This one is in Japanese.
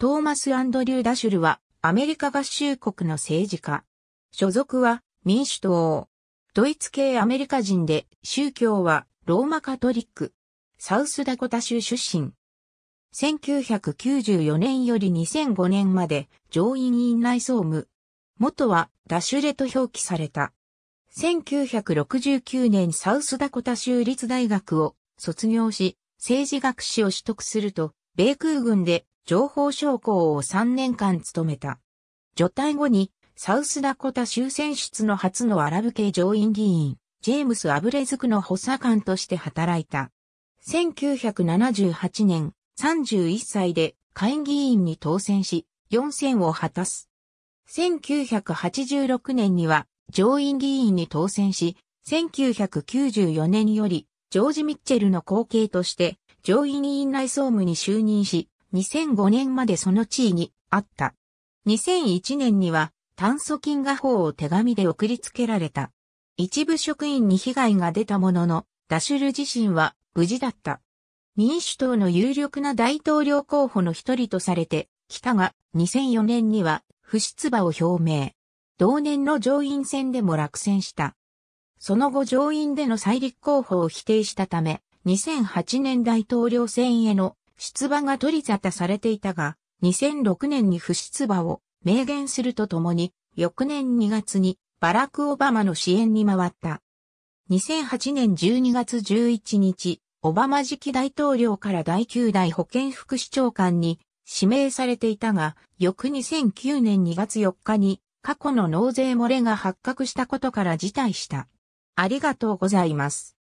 トーマス・アンドリュー・ダシュルは、アメリカ合衆国の政治家。所属は、民主党。ドイツ系アメリカ人で、宗教は、ローマカトリック。サウスダコタ州出身。1994年より2005年まで上院院内総務。元はダシュレと表記された。1969年サウスダコタ州立大学を卒業し、政治学士を取得すると、米空軍で情報将校を3年間務めた。除隊後に、サウスダコタ州選出の初のアラブ系上院議員、ジェームス・アブレズクの補佐官として働いた。1978年、31歳で会議員に当選し、4選を果たす。1986年には上院議員に当選し、1994年よりジョージ・ミッチェルの後継として上院委員内総務に就任し、2005年までその地位にあった。2001年には、炭素金画法を手紙で送りつけられた。一部職員に被害が出たものの、ダシュル自身は無事だった。民主党の有力な大統領候補の一人とされて、北が2004年には不出馬を表明。同年の上院選でも落選した。その後上院での再立候補を否定したため、2008年大統領選への出馬が取り沙汰されていたが、2006年に不出馬を明言するとともに、翌年2月にバラク・オバマの支援に回った。2008年12月11日、オバマ次期大統領から第9代保健副市長官に指名されていたが、翌2009年2月4日に過去の納税漏れが発覚したことから辞退した。ありがとうございます。